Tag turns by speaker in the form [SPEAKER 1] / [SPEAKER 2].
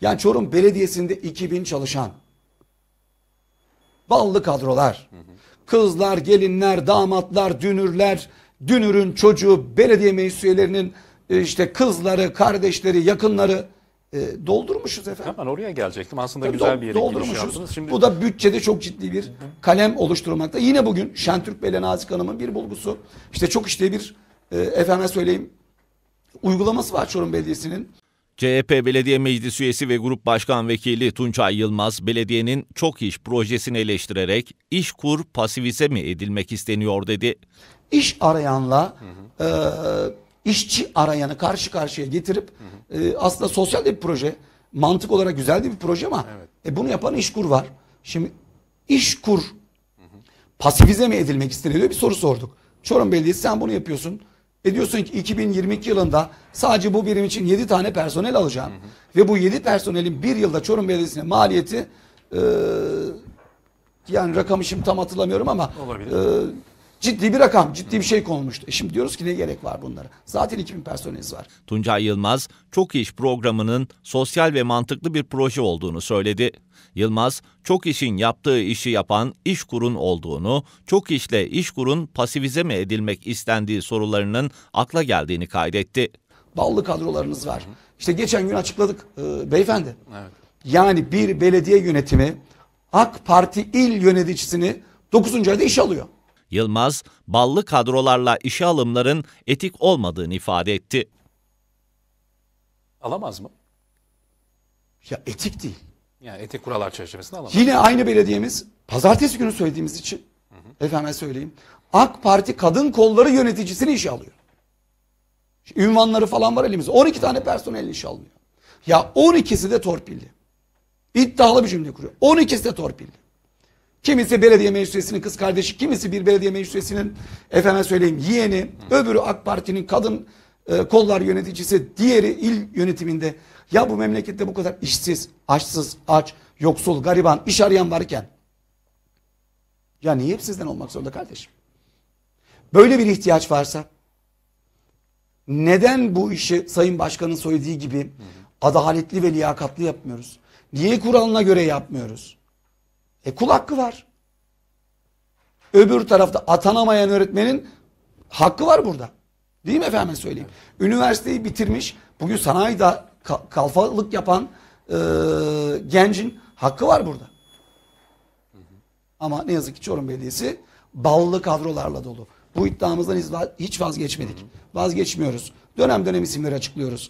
[SPEAKER 1] Yani Çorum Belediyesi'nde 2000 çalışan. Ballı kadrolar. Kızlar, gelinler, damatlar, dünürler, dünürün çocuğu, belediye meclis üyelerinin e, işte kızları, kardeşleri, yakınları e, doldurmuşuz
[SPEAKER 2] efendim. Hemen oraya gelecektim. Aslında Tabii güzel bir yere doldurmuşuz. Şimdi... Bu
[SPEAKER 1] da bütçede çok ciddi bir kalem oluşturmakta. Yine bugün Şentürk Bey'le Nazik Hanım'ın bir bulgusu. İşte çok işte bir e, efendim söyleyeyim uygulaması var Çorum Belediyesi'nin.
[SPEAKER 2] CHP Belediye Meclis Üyesi ve Grup Başkan Vekili Tunçay Yılmaz, belediyenin çok iş projesini eleştirerek iş kur pasifize mi edilmek isteniyor dedi.
[SPEAKER 1] İş arayanla E, işçi arayanı karşı karşıya getirip E, aslında sosyal bir proje, mantık olarak güzel bir proje ama evet. e, bunu yapan iş kur var. Şimdi iş kur pasifize mi edilmek isteniyor bir soru sorduk. Çorum Belediyesi sen bunu yapıyorsun. E diyorsun ki 2022 yılında sadece bu birim için 7 tane personel alacağım. Hı hı. Ve bu 7 personelin bir yılda Çorum Belediyesi'ne maliyeti e, yani rakamı şimdi tam hatırlamıyorum ama Olabilir. E, Ciddi bir rakam, ciddi bir şey konulmuştu. E şimdi diyoruz ki ne gerek var bunlara? Zaten 2000 personeliniz var.
[SPEAKER 2] Tuncay Yılmaz, Çok İş programının sosyal ve mantıklı bir proje olduğunu söyledi. Yılmaz, Çok İş'in yaptığı işi yapan iş kurun olduğunu, Çok İş'le İşkur'un pasivize mi edilmek istendiği sorularının akla geldiğini kaydetti.
[SPEAKER 1] Ballı kadrolarınız var. İşte geçen gün açıkladık e, beyefendi. Evet. Yani bir belediye yönetimi AK Parti il
[SPEAKER 2] yöneticisini 9. ayda iş alıyor. Yılmaz, ballı kadrolarla işe alımların etik olmadığını ifade etti.
[SPEAKER 1] Alamaz mı? Ya etik değil. Yani etik kurallar çerçevesinde alamaz. Yine aynı belediyemiz pazartesi günü söylediğimiz için efendim söyleyeyim. AK Parti kadın kolları yöneticisini işe alıyor. Ünvanları falan var elimizde. 12 tane personel işe alıyor. Ya 12'si de torpilli. İddialı bir cümle kuruyor. 12'si de torpilli. Kimisi belediye meclis üyesinin kız kardeşi, kimisi bir belediye meclis üyesinin efendim söyleyeyim yeğeni, öbürü AK Parti'nin kadın e, kollar yöneticisi, diğeri il yönetiminde. Ya bu memlekette bu kadar işsiz, açsız, aç, yoksul, gariban, iş arayan varken ya niye hep sizden olmak zorunda kardeşim? Böyle bir ihtiyaç varsa neden bu işi Sayın Başkan'ın söylediği gibi adaletli ve liyakatlı yapmıyoruz? Niye kuralına göre yapmıyoruz? E kul hakkı var. Öbür tarafta atanamayan öğretmenin hakkı var burada. Değil mi efendim söyleyeyim? Üniversiteyi bitirmiş, bugün sanayide kalfalık yapan e, gencin hakkı var burada. Ama ne yazık ki Çorum Belediyesi ballı kadrolarla dolu. Bu iddiamızdan hiç vazgeçmedik. Hı hı. Vazgeçmiyoruz. Dönem dönem isimleri açıklıyoruz.